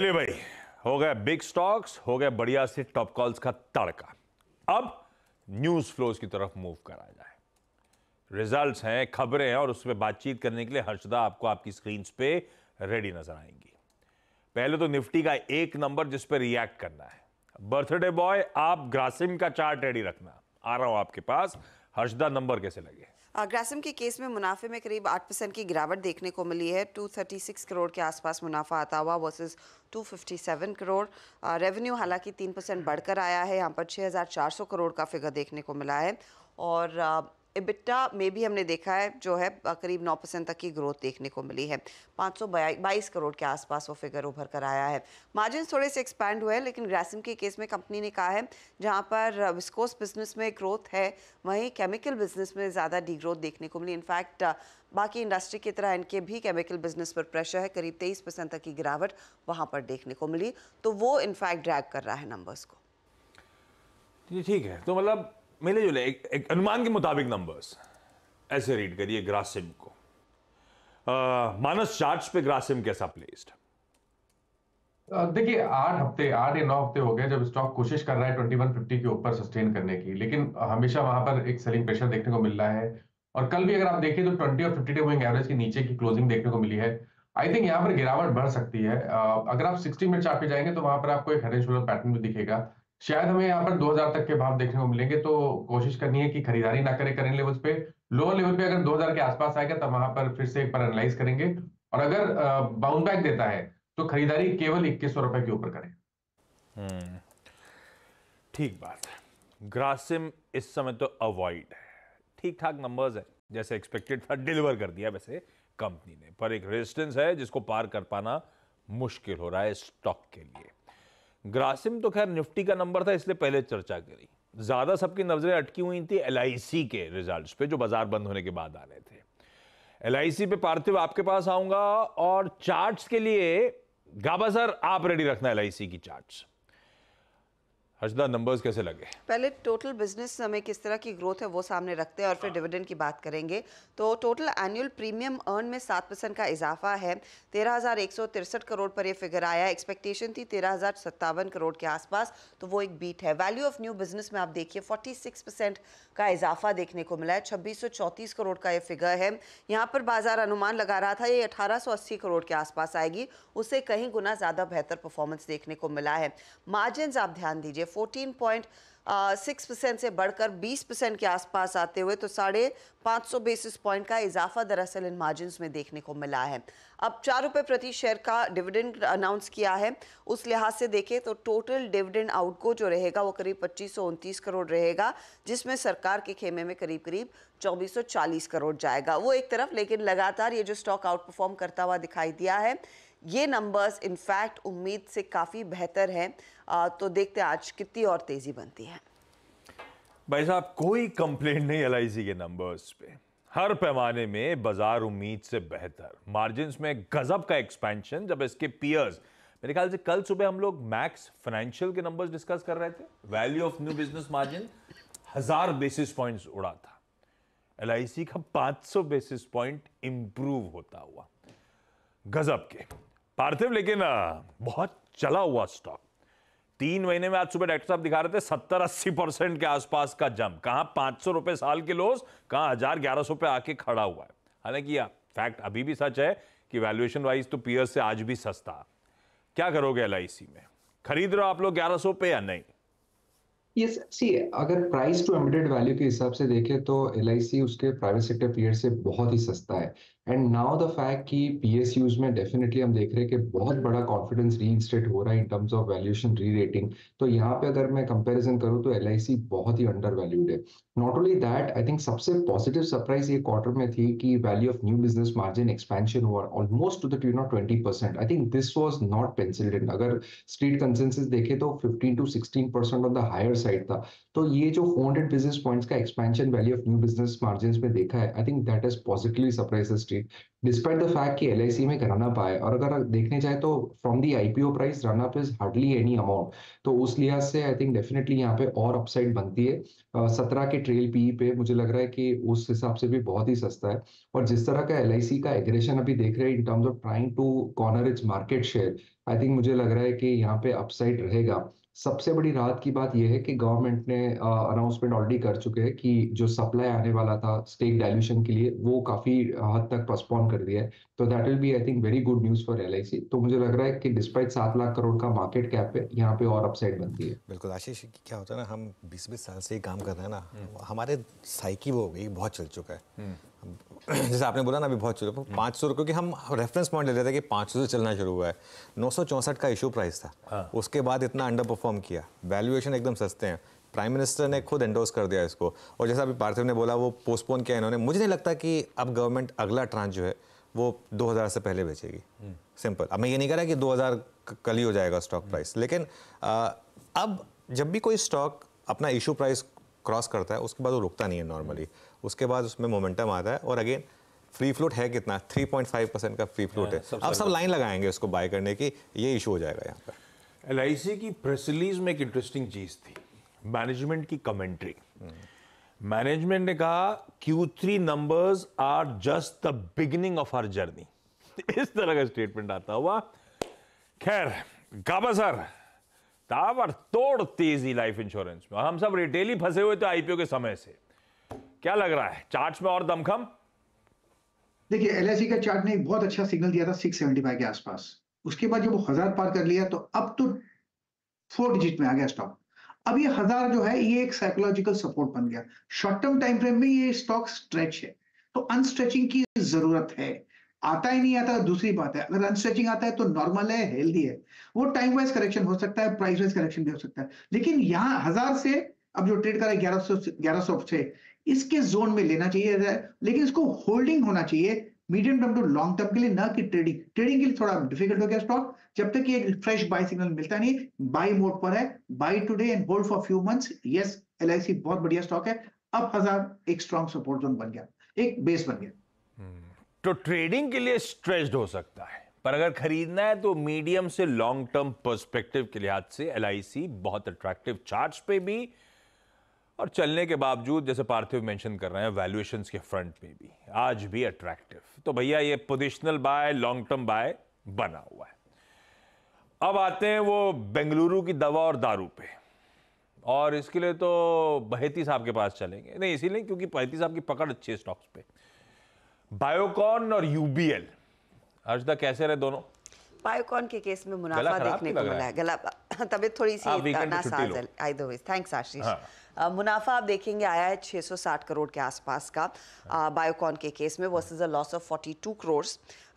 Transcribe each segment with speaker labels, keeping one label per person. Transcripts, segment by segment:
Speaker 1: चलिए भाई हो गया बिग स्टॉक्स हो गया बढ़िया से टॉप कॉल्स का तड़का अब न्यूज फ्लोज की तरफ मूव करा जाए रिजल्ट्स हैं खबरें हैं और उस पर बातचीत करने के लिए हर्षदा आपको आपकी स्क्रीन पे रेडी नजर आएंगी पहले तो निफ्टी का एक नंबर जिस पर रिएक्ट करना है बर्थडे बॉय आप ग्रासिम का चार्ट रेडी रखना आ रहा हूं आपके पास हर्षदा नंबर कैसे लगे
Speaker 2: ग्रासम के केस में मुनाफे में करीब आठ परसेंट की गिरावट देखने को मिली है 236 करोड़ के आसपास मुनाफा आता हुआ वर्सेस 257 करोड़ रेवेन्यू हालांकि तीन परसेंट बढ़कर आया है यहाँ पर 6,400 करोड़ का फिगर देखने को मिला है और इबिट्टा में भी हमने देखा है जो है करीब नौ परसेंट तक की ग्रोथ देखने को मिली है पाँच सौ बाईस करोड़ के आसपास वो फिगर उभर कर आया है मार्जिन थोड़े से एक्सपैंड हुए हैं लेकिन ग्रासिम के केस में कंपनी ने कहा है जहाँ पर विस्कोस बिजनेस में ग्रोथ है वहीं केमिकल बिजनेस में ज़्यादा डीग्रोथ देखने को मिली इनफैक्ट बाकी इंडस्ट्री की तरह इनके भी केमिकल बिजनेस पर प्रेशर है करीब तेईस परसेंट तक की गिरावट वहाँ पर देखने को मिली तो वो इनफैक्ट ड्रैग कर रहा है नंबर्स को
Speaker 1: ठीक है तो मतलब मिले जुले एक, एक अनुमान के मुताबिक नंबर्स ऐसे रीड करिए ग्रासिम को आ, मानस चार्ज पे ग्रासिम कैसा प्लेस्ड
Speaker 3: देखिए आठ हफ्ते आठ या नौ हफ्ते हो गए जब स्टॉक कोशिश कर रहा है ट्वेंटी वन फिफ्टी के ऊपर सस्टेन करने की लेकिन हमेशा वहां पर एक सेलिंग प्रेशर देखने को मिल रहा है और कल भी अगर आप देखिए तो ट्वेंटी और फिफ्टी डे मूविंग एवरेज के नीचे की क्लोजिंग देखने को मिली है आई थिंक यहाँ पर गिरावट बढ़ सकती है अगर आप सिक्सटी मिनट चार्ट पे जाएंगे तो वहां पर आपको एक हेड एंड शोल्डर पैटर्न भी दिखेगा शायद हमें यहाँ पर 2000 तक के भाव देखने को मिलेंगे तो कोशिश करनी है कि खरीदारी ना करें करेंट लेवल्स पे लोअर लेवल पे अगर 2000 के आसपास आएगा तब वहां पर फिर से एक बार एनालाइज करेंगे और अगर बाउंड बैक देता है तो खरीदारी केवल इक्कीस रुपए के ऊपर करें हम्म, ठीक बात
Speaker 1: है ग्रासिम इस समय तो अवॉइड है ठीक ठाक नंबर्स है जैसे एक्सपेक्टेड था डिलीवर कर दिया वैसे कंपनी ने पर एक रेजिस्टेंस है जिसको पार कर पाना मुश्किल हो रहा है स्टॉक के लिए ग्रासिम तो खैर निफ्टी का नंबर था इसलिए पहले चर्चा करी ज़्यादा सबकी नजरें अटकी हुई थी एल के रिजल्ट पे जो बाजार बंद होने के बाद आने थे एल पे पार्थिव आपके पास आऊंगा और चार्ट्स के लिए गाबा सर आप रेडी रखना एल की चार्ट्स अजदा नंबर्स कैसे लगे
Speaker 2: पहले टोटल बिजनेस हमें किस तरह की ग्रोथ है वो सामने रखते हैं और फिर डिविडेंड हाँ। की बात करेंगे तो टोटल एनुअल प्रीमियम अर्न में सात परसेंट का इजाफा है तेरह हज़ार एक सौ तिरसठ करोड़ पर ये फिगर आया एक्सपेक्टेशन थी तेरह हज़ार सत्तावन करोड़ के आसपास तो वो एक बीट है वैल्यू ऑफ न्यू बिजनेस में आप देखिए फोर्टी का इजाफा देखने को मिला है छब्बीस करोड़ का ये फिगर है यहाँ पर बाजार अनुमान लगा रहा था ये अठारह करोड़ के आसपास आएगी उसे कहीं गुना ज़्यादा बेहतर परफॉर्मेंस देखने को मिला है मार्जिन आप ध्यान दीजिए 14.6 परसेंट से बढ़कर 20 परसेंट के आसपास आते हुए तो साढ़े पाँच सौ बेसिस पॉइंट का इजाफा दरअसल इन मार्जिन में देखने को मिला है अब चार रुपये प्रति शेयर का डिविडेंड अनाउंस किया है उस लिहाज से देखें तो टोटल डिविडेंड आउटगो जो रहेगा वो करीब पच्चीस करोड़ रहेगा जिसमें सरकार के खेमे में करीब करीब 2440 करोड़ जाएगा वो एक तरफ लेकिन लगातार ये जो स्टॉक आउट परफॉर्म करता हुआ दिखाई दिया है ये नंबर्स इनफैक्ट उम्मीद से काफ़ी बेहतर हैं तो देखते हैं आज कितनी और तेजी बनती है
Speaker 1: भाई साहब कोई कंप्लेंट नहीं एल के नंबर्स पे हर पैमाने में बाजार उम्मीद से बेहतर मार्जिन में गजब का एक्सपेंशन जब इसके पियर्स मेरे ख्याल से कल सुबह हम लोग मैक्स फाइनेंशियल के नंबर्स डिस्कस कर रहे थे value of new business margin हजार बेसिस पॉइंट्स उड़ा था एल का 500 बेसिस पॉइंट इंप्रूव होता हुआ गजब के पार्थिव लेकिन बहुत चला हुआ स्टॉक तीन महीने में आज सुबह डॉक्टर साहब दिखा रहे थे सत्तर अस्सी परसेंट के आसपास का जम कहा पांच सौ रुपए साल के लोस कहा हजार ग्यारह सौ पे आके खड़ा हुआ है हालांकि फैक्ट अभी भी सच है कि वैल्यूएशन वाइज तो पीयर से आज भी सस्ता क्या करोगे एल में खरीद रहे हो आप लोग ग्यारह सौ पे या नहीं ये yes, सी
Speaker 3: अगर प्राइस टू एमिटेड वैल्यू के हिसाब से देखें तो एल उसके प्राइवेट सेक्टर पीयर से बहुत ही सस्ता है एंड नाउ द फैक्ट कि पीएसयूज में डेफिनेटली हम देख रहे हैं कि बहुत बड़ा कॉन्फिडेंस रीइंस्टेट हो रहा है in terms of valuation re rating तो यहाँ पे अगर मैं कंपेरिजन करूँ तो एल बहुत ही अंडर वैल्यूड है not only that I think सबसे पॉजिटिव सरप्राइज ये क्वार्टर में थी कि value of new business margin expansion हुआ almost to the tune of twenty percent I think this was not pencilled in अगर स्ट्रीट कंसेंसिस देखे तो fifteen to sixteen percent on the higher side था तो ये जो फोर हंड्रेड बिजनेस पॉइंट्स का expansion value of new business margin में देखा है I think that is positively surprise street despite the fact कि एल में रन अप आए और अगर देखने जाए तो from the I P O price run up is hardly any amount तो उस लिहाज से आई थिंक डेफिनेटली यहाँ पे और अपसाइड बनती है सत्रह के ट्रेल पी e पे मुझे लग रहा है कि उस हिसाब से भी बहुत ही सस्ता है और जिस तरह का एल का एग्रेशन अभी देख रहे हैं in terms of trying to corner its market share I think मुझे लग रहा है कि यहाँ पे अपसाइड रहेगा सबसे बड़ी राहत की बात यह है कि गवर्नमेंट ने अनाउंसमेंट ऑलरेडी कर चुके हैं कि जो सप्लाई आने वाला था स्टेक डाइल्यूशन के लिए वो काफी हद तक पोस्टपोन कर दिया है तो that will be I think very good news for L तो मुझे लग रहा है कि डिस्पाइट सात लाख करोड़ का मार्केट
Speaker 4: कैप है यहाँ पे और अपसाइड बनती है बिल्कुल आशीष क्या होता है ना हम बीस बीस साल से काम कर रहे हैं ना हम्म। हमारे साइकी वो हो गई बहुत चल चुका है हम्म। जैसे आपने बोला ना अभी बहुत चलो पाँच सौ क्योंकि हम रेफरेंस पॉइंट ले रहे थे कि पाँच सौ से चलना शुरू हुआ है नौ सौ चौंसठ का इशू प्राइस था हाँ। उसके बाद इतना अंडर परफॉर्म किया वैल्यूएशन एकदम सस्ते हैं प्राइम मिनिस्टर ने खुद एंडोर्स कर दिया इसको और जैसा अभी पार्थिव ने बोला वो पोस्टपोन किया इन्होंने मुझे नहीं लगता कि अब गवर्नमेंट अगला ट्रांस जो है वो 2000 से पहले बेचेगी सिंपल हम्म। अब मैं ये नहीं कह रहा कि 2000 कल ही हो जाएगा स्टॉक प्राइस लेकिन अब जब भी कोई स्टॉक अपना इशू प्राइस क्रॉस करता है उसके बाद वो रुकता नहीं है नॉर्मली उसके बाद उसमें मोमेंटम आता है और अगेन फ्री फ्लोट है कितना 3.5 परसेंट का फ्री फ्लोट हाँ, है अब सब लाइन लगाएंगे उसको बाय करने की ये इशू हो जाएगा यहाँ पर एल की प्रेस रिलीज में एक इंटरेस्टिंग चीज़ थी मैनेजमेंट की कमेंट्री
Speaker 1: मैनेजमेंट ने कहा Q three numbers are just the beginning of our journey इस तरह का स्टेटमेंट आता हुआ खैर गाबा सर तावर तोड़ तेजी लाइफ इंश्योरेंस में हम सब रिटेल ही फंसे हुए थे तो आईपीओ के समय से क्या लग रहा है चार्ट में और दमखम
Speaker 5: देखिए एल e का चार्ट ने एक बहुत अच्छा सिग्नल दिया था सिक्स के आसपास उसके बाद जब वो हजार पार कर लिया तो अब तो फोर डिजिट में आ गया स्टॉक अब ये हजार जो है ये एक साइकोलॉजिकल सपोर्ट बन गया शॉर्ट टर्म टाइम फ्रेम में ये स्टॉक स्ट्रेच है तो अनस्ट्रेचिंग की जरूरत है आता ही नहीं आता दूसरी बात है अगर अनस्ट्रेचिंग आता है तो नॉर्मल है हेल्दी है वो टाइम वाइज करेक्शन हो सकता है प्राइस वाइज करेक्शन भी हो सकता है लेकिन यहाँ हजार से अब जो ट्रेड करा है ग्यारह सौ ग्यारह सौ से इसके जोन में लेना चाहिए लेकिन इसको होल्डिंग होना चाहिए medium term to long term के लिए ना कि ट्रेडिंग ट्रेडिंग के लिए थोड़ा डिफिकल्ट हो गया स्टॉक जब तक ये फ्रेश बाय सिग्नल मिलता नहीं बाय मोड पर है buy today and hold for few months yes L बहुत बढ़िया स्टॉक है अब हजार एक स्ट्रॉन्ग सपोर्ट जोन बन गया एक बेस बन गया hmm.
Speaker 1: तो ट्रेडिंग के लिए स्ट्रेस्ड हो सकता है पर अगर खरीदना है तो मीडियम से लॉन्ग टर्म पर्सपेक्टिव के लिहाज से एल बहुत अट्रैक्टिव चार्ज पे भी और चलने के बावजूद जैसे पार्थिव मेंशन कर रहे हैं वैल्यूएशन के फ्रंट पे भी आज भी अट्रैक्टिव तो भैया ये positional buy long term buy बना हुआ है अब आते हैं वो बेंगलुरु की दवा और दारू पे और इसके लिए तो बहेती साहब के पास चलेंगे नहीं इसीलिए क्योंकि बहेती साहब की पकड़ अच्छी है स्टॉक्स पे बायोकॉन और यूबीएल अर्शदा कैसे रहे दोनों
Speaker 2: बायोकॉन के केस में मुनाफा देखने को मिला है गला तबीयत थोड़ी सी नासाज आई थैंक्स आशीष हाँ। मुनाफा आप देखेंगे आया है 660 करोड़ के आसपास का बायोकॉन के केस में versus a loss of 42 crore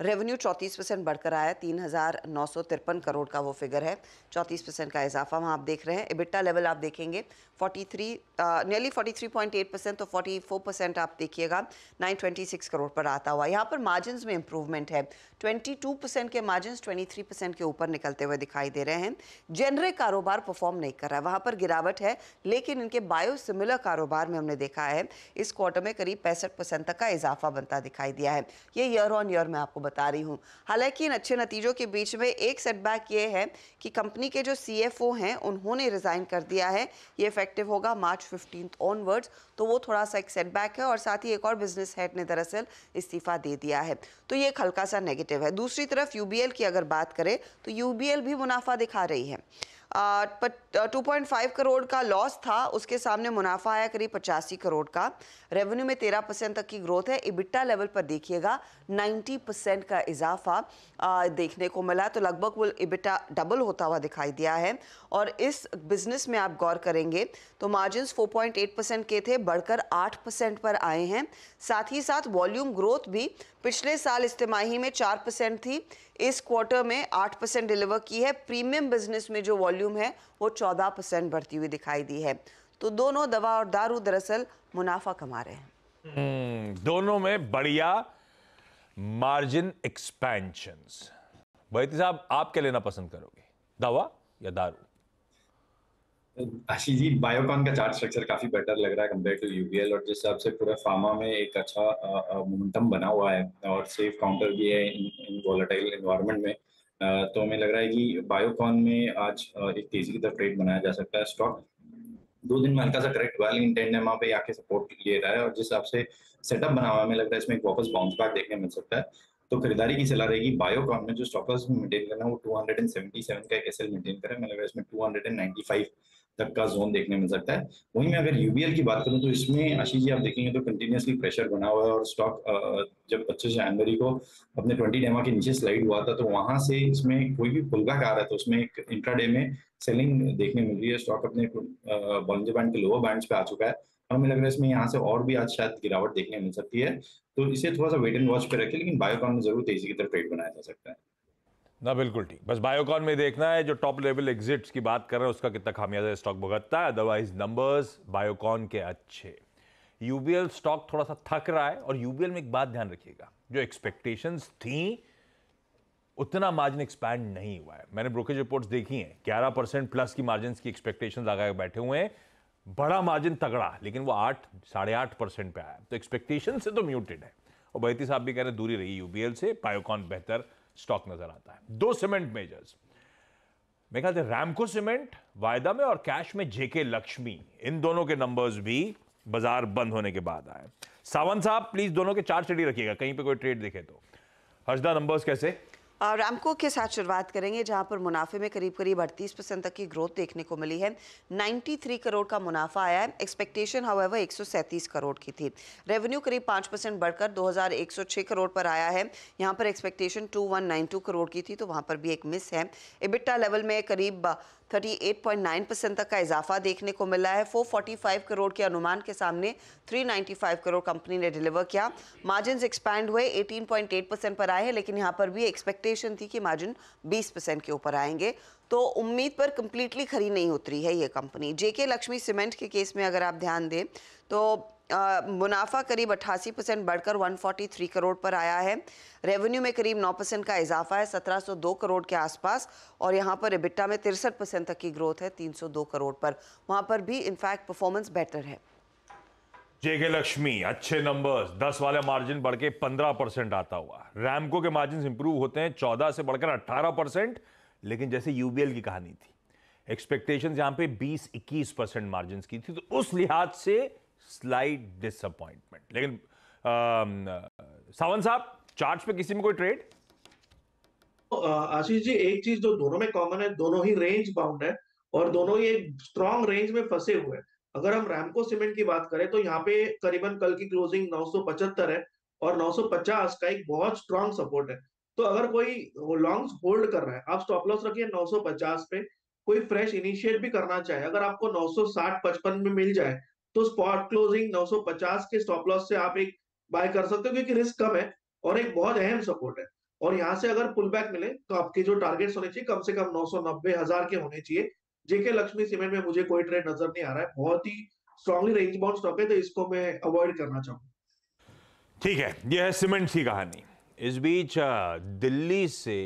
Speaker 2: revenue चौंतीस परसेंट बढ़कर आया तीन हज़ार नौ सौ तिरपन करोड़ का वो फिगर है चौंतीस परसेंट का इजाफा वहाँ आप देख रहे हैं इबिट्टा लेवल आप देखेंगे forty three nearly forty three point eight percent तो फोर्टी फोर परसेंट आप देखिएगा नाइन ट्वेंटी सिक्स करोड़ पर आता हुआ यहाँ पर मार्जिन में इंप्रूवमेंट है ट्वेंटी टू परसेंट के मार्जिन ट्वेंटी थ्री परसेंट के ऊपर निकलते हुए दिखाई दे रहे हैं जेनरिक कारोबार परफॉर्म नहीं कर रहा है वहाँ पर गिरावट है लेकिन इनके बायोसिमिलर कारोबार में हमने देखा है इस क्वार्टर में करीब पैंसठ परसेंट तक का इजाफा बनता दिखाई दिया है ये ईयर ऑन ईयर में आपको बता रही हूँ हालांकि इन अच्छे नतीजों के बीच में एक सेटबैक ये है कि कंपनी के जो सी हैं उन्होंने रिज़ाइन कर दिया है ये इफेक्टिव होगा मार्च फिफ्टीन ऑनवर्ड्स तो वो थोड़ा सा एक सेटबैक है और साथ ही एक और बिजनेस हेड ने दरअसल इस्तीफ़ा दे दिया है तो ये एक हल्का सा नेगेटिव है दूसरी तरफ यू की अगर बात करें तो यू भी मुनाफा दिखा रही है टू पॉइंट फाइव करोड़ का लॉस था उसके सामने मुनाफा आया करीब पचासी करोड़ का रेवेन्यू में तेरह परसेंट तक की ग्रोथ है इबिट्टा लेवल पर देखिएगा नाइन्टी परसेंट का इजाफा आ, देखने को मिला तो लगभग वो इबिट्टा डबल होता हुआ दिखाई दिया है और इस बिजनेस में आप गौर करेंगे तो margin four point eight percent के थे बढ़कर आठ परसेंट पर आए हैं साथ ही साथ वॉल्यूम ग्रोथ भी पिछले साल इस तिमाही में चार परसेंट थी इस क्वार्टर में आठ परसेंट डिलीवर की है प्रीमियम बिजनेस में जो वॉल्यूम है वो चौदह परसेंट बढ़ती हुई दिखाई दी है तो दोनों दवा और दारू दरअसल मुनाफा कमा रहे हैं
Speaker 1: हम्म, दोनों में बढ़िया मार्जिन एक्सपेंशन बैती साहब आप क्या लेना पसंद करोगे
Speaker 6: दवा या दारू आशीष जी बायोकॉन का चार्ट स्ट्रक्चर काफी बेटर लग रहा है कंपेयर टू यूबीएल और जिस हिसाब से पूरा फार्मा में एक अच्छा मोमेंटम बना हुआ है और सेफ काउंटर भी है इन वॉलेटाइल इन्वायरमेंट में आ, तो हमें लग रहा है कि बायोकॉन में आज एक तेजी की तरफ ट्रेड बनाया जा सकता है स्टॉक दो दिन में हल्का सा करेक्ट वाली इंटेंट है वहाँ पे आके सपोर्ट ले रहा है और जिस हिसाब से सेटअप बना हुआ है हमें लग रहा है इसमें एक वापस बाउंस बैक देखने मिल सकता है तो खरीदारी की सलाह रहेगी बायोकॉन में जो स्टॉकर्स मेंटेन करना है वो 277 का एक एसएल मेंटेन करें मैं लग रहा है इसमें 295 तक का जोन देखने मिल सकता है वहीं में अगर यूबीएल की बात करूं तो इसमें आशीष जी आप देखेंगे तो कंटिन्यूसली प्रेशर बना हुआ है और स्टॉक जब पच्चीस जनवरी को अपने ट्वेंटी डेमा के नीचे स्लाइड हुआ था तो वहां से इसमें कोई भी फुलका आ रहा है तो उसमें एक इंट्रा डे में सेलिंग देखने मिल रही है स्टॉक अपने बॉलिंजर बैंड के लोअर बैंड पे आ चुका है और हमें लग रहा है इसमें यहाँ से और भी आज शायद गिरावट देखने मिल सकती है तो इसे थोड़ा सा वेट एंड वॉच पे रखें लेकिन बायोकॉन में जरूर तेजी की तरफ ट्रेड बनाया जा सकता है
Speaker 1: ना बिल्कुल ठीक बस बायोकॉन में देखना है जो टॉप लेवल एग्जिट्स की बात कर रहे हैं उसका कितना खामियाजा स्टॉक भुगतता है अदरवाइज नंबर्स बायोकॉन के अच्छे यूबीएल स्टॉक थोड़ा सा थक रहा है और यूबीएल में एक बात ध्यान रखिएगा जो एक्सपेक्टेशंस थी उतना मार्जिन एक्सपैंड नहीं हुआ है मैंने ब्रोकेज रिपोर्ट्स देखी हैं 11 परसेंट प्लस की मार्जिन की एक्सपेक्टेशन लगा बैठे हुए हैं बड़ा मार्जिन तगड़ा लेकिन वो आठ साढ़े आठ परसेंट पे आया तो एक्सपेक्टेशन से तो म्यूटेड है और बैती साहब भी कह रहे हैं दूरी रही यूबीएल से बायोकॉन बेहतर स्टॉक नजर आता है दो सीमेंट मेजर्स मेरे ख्याल रैमको सीमेंट वायदा में और कैश में जेके लक्ष्मी इन दोनों के नंबर्स भी बाजार बंद होने के बाद आए सावंत साहब प्लीज दोनों के चार चढ़ी रखिएगा कहीं पे कोई ट्रेड दिखे तो हर्षदा नंबर्स कैसे
Speaker 2: रामको के साथ शुरुआत करेंगे जहां पर मुनाफे में करीब करीब अड़तीस परसेंट तक की ग्रोथ देखने को मिली है 93 करोड़ का मुनाफा आया है एक्सपेक्टेशन हावेवर एक करोड़ की थी रेवेन्यू करीब पाँच परसेंट बढ़कर 2106 करोड़ पर आया है यहां पर एक्सपेक्टेशन 2192 करोड़ की थी तो वहां पर भी एक मिस है इबिट्टा लेवल में करीब 38.9 परसेंट तक का इजाफा देखने को मिला है 445 करोड़ के अनुमान के सामने 395 करोड़ कंपनी ने डिलीवर किया मार्जिन एक्सपैंड हुए 18.8 परसेंट पर आए हैं लेकिन यहाँ पर भी एक्सपेक्टेशन थी कि मार्जिन 20 परसेंट के ऊपर आएंगे तो उम्मीद पर कंप्लीटली खरी नहीं उतरी है ये कंपनी जेके लक्ष्मी सीमेंट के केस में अगर आप ध्यान दें तो मुनाफा करीब 88 परसेंट बढ़कर 143 करोड़ पर आया है रेवेन्यू में करीब 9 परसेंट का इजाफा है 1702 करोड़ के आसपास और यहाँ पर इबिट्टा में तिरसठ परसेंट तक की ग्रोथ है 302 करोड़ पर वहाँ पर भी इनफैक्ट परफॉर्मेंस बेटर है
Speaker 1: जेके लक्ष्मी अच्छे नंबर्स 10 वाले मार्जिन बढ़ के पंद्रह परसेंट आता हुआ रैमको के मार्जिन इंप्रूव होते हैं चौदह से बढ़कर अट्ठारह परसेंट लेकिन जैसे यूबीएल की कहानी थी एक्सपेक्टेशन यहाँ पे बीस इक्कीस परसेंट मार्जिन की थी तो उस लिहाज से स्लाइट डिसअपॉइंटमेंट लेकिन सावन साहब
Speaker 5: चार्ज पे किसी में कोई ट्रेड तो, आशीष जी एक चीज जो दोनों में कॉमन है दोनों ही रेंज बाउंड है और दोनों ही एक स्ट्रॉन्ग रेंज में फंसे हुए हैं अगर हम रैमको सीमेंट की बात करें तो यहाँ पे करीबन कल की क्लोजिंग 975 है और 950 का एक बहुत स्ट्रॉन्ग सपोर्ट है तो अगर कोई लॉन्ग होल्ड कर रहा है आप स्टॉप लॉस रखिए 950 पे कोई फ्रेश इनिशिएट भी करना चाहे अगर आपको 960 55 में मिल जाए तो स्पॉट क्लोजिंग 950 के स्टॉप लॉस से आप एक बाय कर सकते हो क्योंकि रिस्क कम है और एक बहुत अहम सपोर्ट है और यहाँ से अगर पुल बैक मिले तो आपके जो टारगेट्स होने चाहिए कम से कम नौ हजार के होने चाहिए जेके लक्ष्मी सीमेंट में मुझे कोई ट्रेड नजर नहीं आ रहा है बहुत ही स्ट्रॉन्गली रेंज बाउंड स्टॉक है तो इसको मैं अवॉइड करना चाहूंगा
Speaker 1: ठीक है यह है सीमेंट की कहानी इस बीच दिल्ली से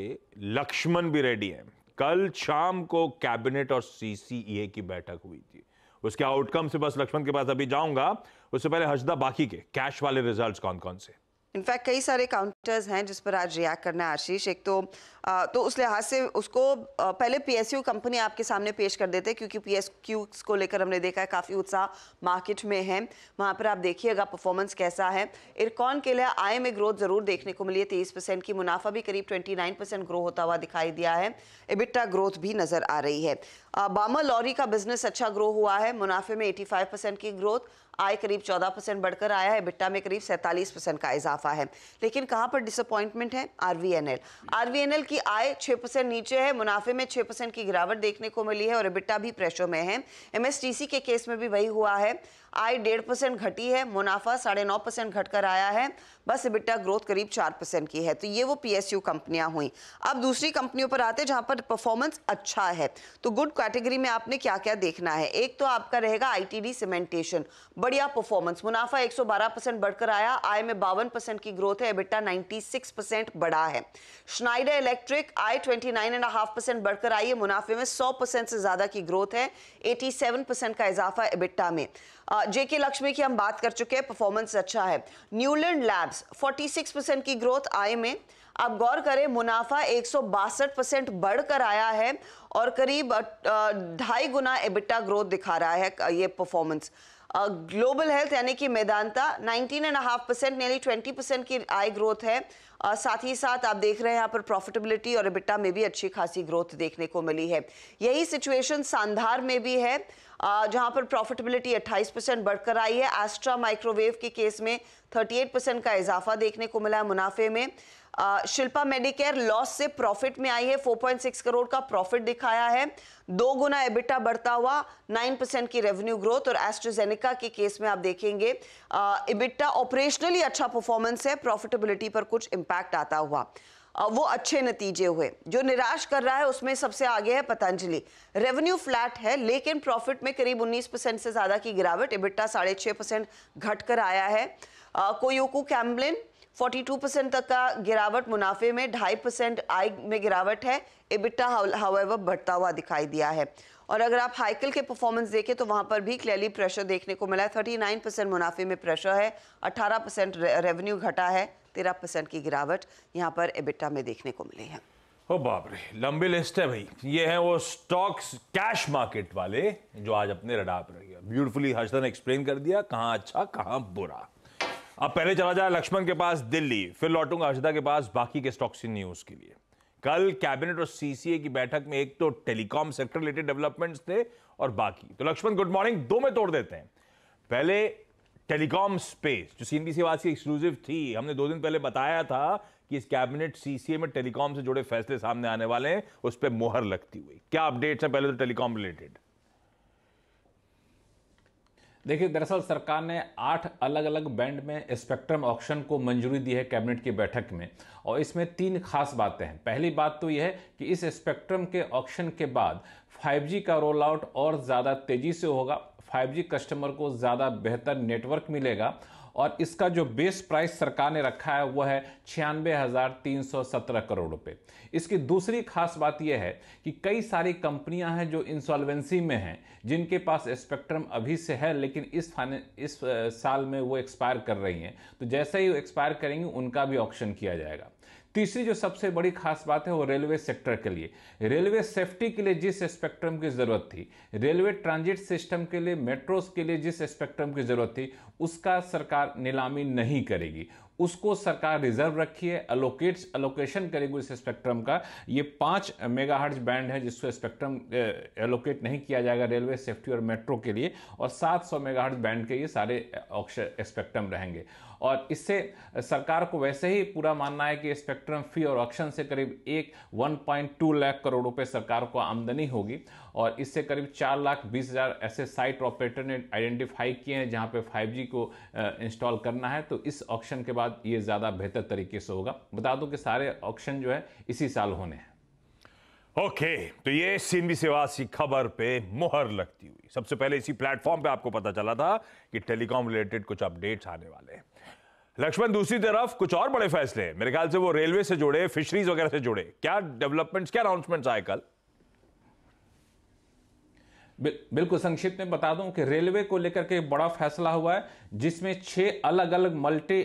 Speaker 1: लक्ष्मण भी रेडी है कल शाम को कैबिनेट और सीसीए e की बैठक हुई थी उसके आउटकम से बस लक्ष्मण के पास अभी जाऊंगा उससे पहले हजदा बाकी के कैश वाले रिजल्ट्स कौन कौन से
Speaker 2: इनफैक्ट कई सारे काउंटर्स हैं जिस पर आज रिएक्ट करना है आशीष एक तो आ, तो उस लिहाज से उसको पहले पीएसयू कंपनी आपके सामने पेश कर देते क्योंकि पीएसयू को लेकर हमने देखा है काफ़ी उत्साह मार्केट में है वहाँ पर आप देखिएगा परफॉर्मेंस कैसा है इरकॉन के लिए आय में ग्रोथ ज़रूर देखने को मिली है तेईस परसेंट की मुनाफा भी करीब ट्वेंटी नाइन परसेंट ग्रो होता हुआ दिखाई दिया है इबिट्टा ग्रोथ भी नज़र आ रही है बामा लॉरी का बिजनेस अच्छा ग्रो हुआ है मुनाफे में एटी फाइव परसेंट की ग्रोथ आय करीब 14 परसेंट बढ़कर आया है बिट्टा में करीब 47 परसेंट का इजाफा है लेकिन कहाँ पर डिसअपॉइंटमेंट है आरवीएनएल आरवीएनएल की आय 6 परसेंट नीचे है मुनाफे में 6 परसेंट की गिरावट देखने को मिली है और बिट्टा भी प्रेशर में है एमएसटीसी के केस में भी वही हुआ है आय डेढ़ परसेंट घटी है मुनाफा साढ़े नौ परसेंट घट कर आया है बस बिट्टा ग्रोथ करीब चार परसेंट की है तो ये वो पीएसयू कंपनियां हुई अब दूसरी कंपनियों पर आते हैं जहां पर परफॉर्मेंस अच्छा है तो गुड कैटेगरी में आपने क्या क्या देखना है एक तो आपका रहेगा आईटीडी सीमेंटेशन बढ़िया परफॉर्मेंस मुनाफा 112 परसेंट बढ़कर आया आय में बावन परसेंट की ग्रोथ है नाइन्टी सिक्स परसेंट बढ़ा है श्नाइडर इलेक्ट्रिक आय हाफ परसेंट बढ़कर आई है मुनाफे में सौ परसेंट से ज्यादा की ग्रोथ है सेवन परसेंट का इजाफा एबिटा में जेके लक्ष्मी की हम बात कर चुके हैं परफॉर्मेंस अच्छा है न्यूलैंड लैब्स 46 परसेंट की ग्रोथ आए में आप गौर करें मुनाफा एक परसेंट बढ़कर आया है और करीब ढाई गुना एबिटा ग्रोथ दिखा रहा है ये परफॉर्मेंस ग्लोबल हेल्थ यानी कि Medanta 19 and half percent nearly 20 percent की आय ग्रोथ है uh, साथ ही साथ आप देख रहे हैं यहाँ पर प्रॉफिटेबिलिटी और बिट्टा में भी अच्छी खासी ग्रोथ देखने को मिली है यही सिचुएशन सांधार में भी है uh, जहाँ पर प्रॉफिटेबिलिटी 28 परसेंट बढ़कर आई है एस्ट्रा माइक्रोवेव के केस में 38 परसेंट का इजाफा देखने को मिला है मुनाफे में शिल्पा मेडिकेयर लॉस से प्रॉफिट में आई है 4.6 करोड़ का प्रॉफिट दिखाया है दो गुना एबिटा बढ़ता हुआ 9 परसेंट की रेवेन्यू ग्रोथ और एस्ट्रोजेनिका के केस में आप देखेंगे एबिटा ऑपरेशनली अच्छा परफॉर्मेंस है प्रॉफिटेबिलिटी पर कुछ इम्पैक्ट आता हुआ वो अच्छे नतीजे हुए जो निराश कर रहा है उसमें सबसे आगे है पतंजलि रेवेन्यू फ्लैट है लेकिन प्रॉफिट में करीब 19 परसेंट से ज़्यादा की गिरावट इबिट्टा साढ़े छः परसेंट घट कर आया है कोयोकू कैम्बलिन 42 परसेंट तक का गिरावट मुनाफे में ढाई परसेंट आय में गिरावट है एबिटा हावेवर बढ़ता हुआ दिखाई दिया है और अगर आप हाइकल के परफॉर्मेंस देखें तो वहाँ पर भी क्लियरली प्रेशर देखने को मिला है 39 परसेंट मुनाफे में प्रेशर है 18 परसेंट रेवेन्यू घटा है 13 परसेंट की गिरावट यहाँ पर एबिटा में देखने को मिली है
Speaker 1: ओ बाप रे लंबी लिस्ट है भाई ये है वो स्टॉक्स कैश मार्केट वाले जो आज अपने रडार पर ब्यूटिफुली हर्षदा ने एक्सप्लेन कर दिया कहाँ अच्छा कहाँ बुरा अब पहले चला जाए लक्ष्मण के पास दिल्ली फिर लौटूंगा हर्षदा के पास बाकी के स्टॉक्स न्यूज के लिए कल कैबिनेट और सीसीए की बैठक में एक तो टेलीकॉम सेक्टर रिलेटेड डेवलपमेंट्स थे और बाकी तो लक्ष्मण गुड मॉर्निंग दो में तोड़ देते हैं पहले टेलीकॉम स्पेस जो सीएनबीसी आवाज एक्सक्लूसिव थी हमने दो दिन पहले बताया था कि इस कैबिनेट सीसीए में टेलीकॉम से जुड़े फैसले सामने आने वाले हैं उस पर मोहर लगती हुई क्या
Speaker 4: अपडेट्स हैं पहले तो टेलीकॉम रिलेटेड देखिए दरअसल सरकार ने आठ अलग अलग बैंड में स्पेक्ट्रम ऑप्शन को मंजूरी दी है कैबिनेट की बैठक में और इसमें तीन खास बातें हैं पहली बात तो यह है कि इस स्पेक्ट्रम के ऑप्शन के बाद 5G का रोल आउट और ज़्यादा तेज़ी से होगा 5G कस्टमर को ज़्यादा बेहतर नेटवर्क मिलेगा और इसका जो बेस प्राइस सरकार ने रखा है वह है छियानवे हज़ार तीन सौ सत्रह करोड़ रुपए इसकी दूसरी खास बात यह है कि कई सारी कंपनियां हैं जो इंसॉल्वेंसी में हैं जिनके पास स्पेक्ट्रम अभी से है लेकिन इस फाइने इस साल में वो एक्सपायर कर रही हैं तो जैसे ही वो एक्सपायर करेंगी उनका भी ऑप्शन किया जाएगा तीसरी जो सबसे बड़ी खास बात है वो रेलवे सेक्टर के लिए रेलवे सेफ्टी के लिए जिस स्पेक्ट्रम की ज़रूरत थी रेलवे ट्रांजिट सिस्टम के लिए मेट्रोस के लिए जिस स्पेक्ट्रम की ज़रूरत थी उसका सरकार नीलामी नहीं करेगी उसको सरकार रिजर्व रखी है अलोकेट अलोकेशन करेगी उस स्पेक्ट्रम का ये पाँच मेगाहर्ट्ज बैंड है जिसको स्पेक्ट्रम एलोकेट नहीं किया जाएगा रेलवे सेफ्टी और मेट्रो के लिए और 700 मेगाहर्ट्ज बैंड के ये सारे स्पेक्ट्रम रहेंगे और इससे सरकार को वैसे ही पूरा मानना है कि स्पेक्ट्रम फी और ऑक्शन से करीब एक 1.2 लाख करोड़ रुपए सरकार को आमदनी होगी और इससे करीब चार लाख बीस हज़ार ऐसे साइट ऑपरेटर ने आइडेंटिफाई किए हैं जहाँ पे 5G को इंस्टॉल करना है तो इस ऑक्शन के बाद ये ज़्यादा बेहतर तरीके से होगा बता दूं कि सारे ऑक्शन जो है इसी साल होने हैं ओके okay, तो
Speaker 1: ये सिंधी सिवास की खबर पे मुहर लगती हुई सबसे पहले इसी प्लेटफॉर्म पे आपको पता चला था कि टेलीकॉम रिलेटेड कुछ अपडेट्स आने वाले हैं लक्ष्मण दूसरी तरफ कुछ और बड़े फैसले मेरे ख्याल से वो रेलवे से जुड़े फिशरीज वगैरह से जुड़े क्या डेवलपमेंट्स क्या अनाउंसमेंट्स आए कल
Speaker 4: बिल्कुल संक्षिप्त में बता दूं कि रेलवे को लेकर के बड़ा फैसला हुआ है जिसमें छह अलग अलग मल्टी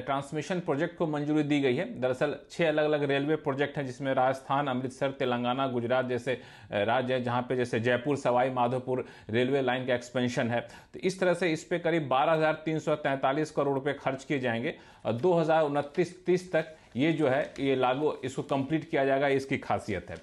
Speaker 4: ट्रांसमिशन प्रोजेक्ट को मंजूरी दी गई है दरअसल छह अलग अलग रेलवे प्रोजेक्ट हैं जिसमें राजस्थान अमृतसर तेलंगाना गुजरात जैसे राज्य हैं जहां पे जैसे जयपुर सवाई माधोपुर रेलवे लाइन का एक्सपेंशन है तो इस तरह से इस पर करीब बारह करोड़ रुपये खर्च किए जाएंगे और दो हज़ार तक ये जो है ये लागू इसको कंप्लीट किया जाएगा इसकी खासियत है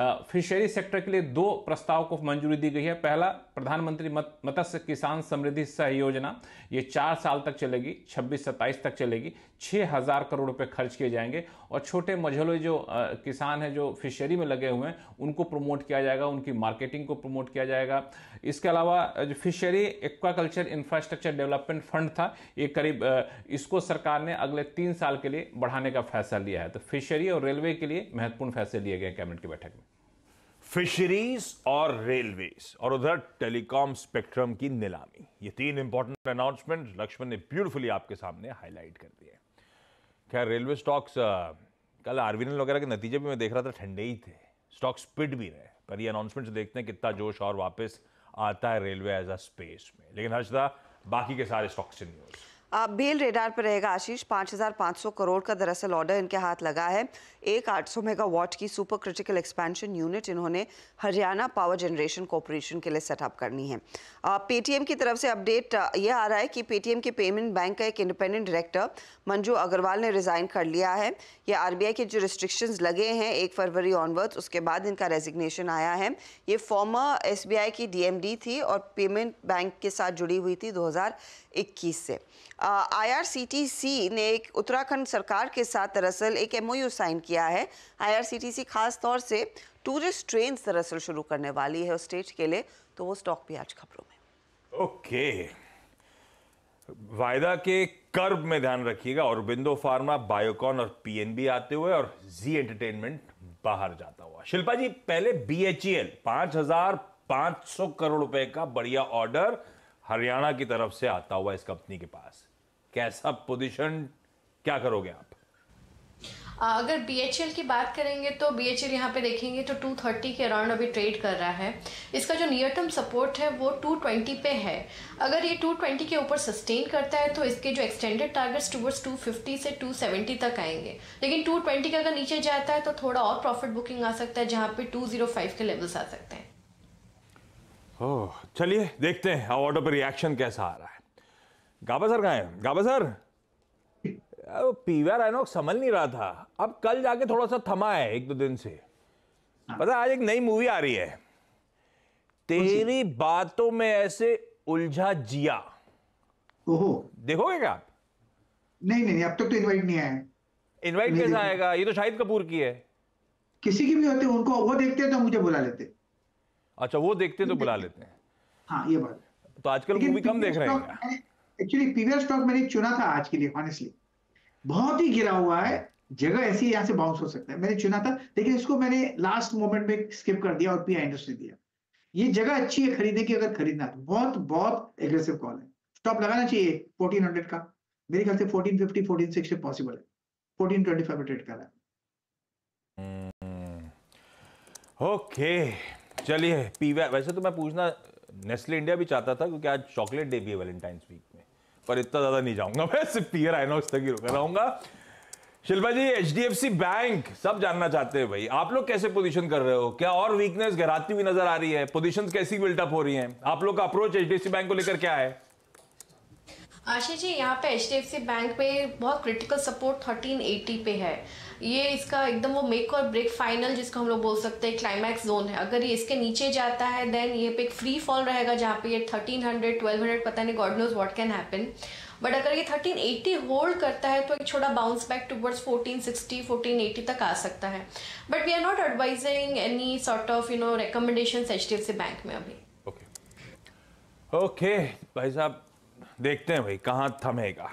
Speaker 4: फिशरी सेक्टर के लिए दो प्रस्ताव को मंजूरी दी गई है पहला प्रधानमंत्री मत, मत्स्य किसान समृद्धि सह योजना ये चार साल तक चलेगी 26 सत्ताईस तक चलेगी छः हज़ार करोड़ रुपए खर्च किए जाएंगे और छोटे मझोले जो आ, किसान हैं जो फिशरी में लगे हुए हैं उनको प्रमोट किया जाएगा उनकी मार्केटिंग को प्रमोट किया जाएगा इसके अलावा जो fishery aquaculture infrastructure development fund था ये करीब आ, इसको सरकार ने अगले तीन साल के लिए बढ़ाने का फैसला लिया है तो फिशरी और रेलवे के लिए महत्वपूर्ण फैसले लिए गए कैबिनेट की बैठक में फिशरीज और रेलवेज और उधर टेलीकॉम स्पेक्ट्रम की नीलामी
Speaker 1: ये तीन इंपॉर्टेंट अनाउंसमेंट लक्ष्मण ने ब्यूटीफुली आपके सामने हाईलाइट कर दिए खैर रेलवे स्टॉक्स कल आरवीएनएल वगैरह के नतीजे भी मैं देख रहा था ठंडे ही थे स्टॉक स्पिड भी रहे पर ये अनाउंसमेंट से देखते हैं कितना जोश और वापस आता है रेलवे एज अ स्पेस में लेकिन हर्षदा बाकी के सारे स्टॉक्स न्यूज़
Speaker 2: बेल रेडार पर रहेगा आशीष 5,500 करोड़ का दरअसल ऑर्डर इनके हाथ लगा है एक 800 मेगावाट की सुपर क्रिटिकल एक्सपेंशन यूनिट इन्होंने हरियाणा पावर जनरेशन कॉरपोरेशन के लिए सेटअप करनी है पेटीएम की तरफ से अपडेट ये आ रहा है कि पेटीएम के पेमेंट बैंक का एक इंडिपेंडेंट डायरेक्टर मंजू अग्रवाल ने रिज़ाइन कर लिया है ये आर के जो रिस्ट्रिक्शन लगे हैं एक फरवरी ऑनवर्ड्स उसके बाद इनका रेजिग्नेशन आया है ये फॉर्मर एस की डी थी और पेमेंट बैंक के साथ जुड़ी हुई थी दो 2021 से आईआरसीटीसी ने एक उत्तराखंड सरकार के साथ दरअसल एक एमओयू साइन किया है आईआरसीटीसी खास तौर से टूरिस्ट ट्रेन दरअसल शुरू करने वाली है उस स्टेट के लिए तो वो स्टॉक भी आज खबरों
Speaker 1: में ओके वायदा के कर्ब में ध्यान रखिएगा और बिंदो फार्मा बायोकॉन और पीएनबी आते हुए और जी एंटरटेनमेंट बाहर जाता हुआ शिल्पा जी पहले बीएचईएल e सौ करोड़ रुपए का बढ़िया ऑर्डर हरियाणा की तरफ से आता हुआ इस कंपनी के पास कैसा पोजीशन क्या करोगे आप
Speaker 7: अगर बी की बात करेंगे तो बी एच एल यहाँ पे देखेंगे तो 230 के अराउंड अभी ट्रेड कर रहा है इसका जो नियर टर्म सपोर्ट है वो 220 पे है अगर ये 220 के ऊपर सस्टेन करता है तो इसके जो एक्सटेंडेड टारगेट्स टूवर्ड्स 250 से 270 तक आएंगे लेकिन 220 के अगर नीचे जाता है तो थोड़ा और प्रॉफिट बुकिंग आ सकता है जहाँ पे 205 के लेवल्स आ सकते हैं
Speaker 1: चलिए देखते हैं अवार्डो पर रिएक्शन कैसा आ रहा है गाबा सर कहा है गाबा सर पीवीआर आइनॉक समझ नहीं रहा था अब कल जाके थोड़ा सा थमा है एक दो दिन से हाँ। पता आज एक नई मूवी आ रही है तेरी बातों में ऐसे उलझा
Speaker 5: जिया ओहो देखोगे क्या आप नहीं नहीं अब तक तो, इनवाइट नहीं आया इनवाइट कैसा
Speaker 1: आएगा ये तो शाहिद कपूर
Speaker 5: की है किसी की भी होती उनको वो देखते तो मुझे बुला लेते
Speaker 1: अच्छा वो देखते तो बुला लेते हैं हाँ ये बात तो आजकल मूवी कम देख रहे
Speaker 5: हैं एक्चुअली पीवीआर स्टॉक मैंने चुना था आज के लिए ऑनेस्टली बहुत ही गिरा हुआ है जगह ऐसी यहां से बाउंस हो सकता है मैंने चुना था लेकिन इसको मैंने लास्ट मोमेंट में स्किप कर दिया और पीआई इंडस्ट्री दिया ये जगह अच्छी है खरीदने की अगर खरीदना तो बहुत बहुत एग्रेसिव कॉल है स्टॉप लगाना चाहिए 1400 का मेरे ख्याल से 1450 1460 पॉसिबल है 1425 पे ट्रेड कर रहा
Speaker 1: है ओके हम्म। चलिए पीवा वैसे तो मैं पूछना नेस्ले इंडिया भी चाहता था क्योंकि आज चॉकलेट डे भी है वैलेंटाइंस वीक में पर इतना ज़्यादा नहीं जाऊंगा मैं सिर्फ पियर आइनॉक्स तक ही रुका रहूंगा शिल्पा जी एच बैंक सब जानना चाहते हैं भाई आप लोग कैसे पोजीशन कर रहे हो क्या और वीकनेस गहराती हुई नजर आ रही है पोजीशंस कैसी बिल्टअप हो रही हैं आप लोग का अप्रोच एच बैंक को लेकर क्या
Speaker 6: है
Speaker 7: आशीष जी यहाँ पे एच बैंक पे बहुत क्रिटिकल सपोर्ट 1380 पे है ये इसका एकदम वो मेक और ब्रेक फाइनल जिसको हम लोग बोल सकते हैं क्लाइमैक्स जोन है अगर ये इसके नीचे जाता है देन ये पे एक फ्री फॉल रहेगा जहाँ पे ये 1300 1200 पता नहीं God knows what can happen but अगर ये 1380 होल्ड करता है तो एक छोटा बाउंस बैक टूवर्ड्स 1460 1480 तक आ सकता है but we are not advising any sort of you know recommendation H bank में अभी ओके
Speaker 1: okay. ओके okay, भाई साहब देखते हैं भाई कहाँ थमेगा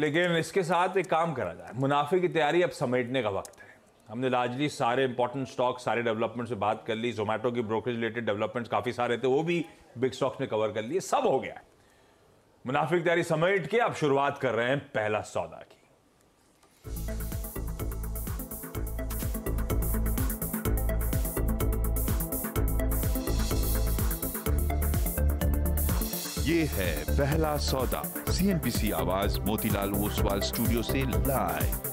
Speaker 1: लेकिन इसके साथ एक काम करा जाए मुनाफे की तैयारी अब समेटने का वक्त है हमने लार्जली सारे इंपॉर्टेंट स्टॉक सारे डेवलपमेंट से बात कर ली जोमेटो की ब्रोकरेज रिलेटेड डेवलपमेंट्स काफ़ी सारे थे वो भी बिग स्टॉक्स ने कवर कर लिए सब हो गया मुनाफे की तैयारी समेट के अब शुरुआत कर रहे हैं पहला सौदा की ये है पहला सौदा सी आवाज मोतीलाल ओसवाल स्टूडियो से लाइव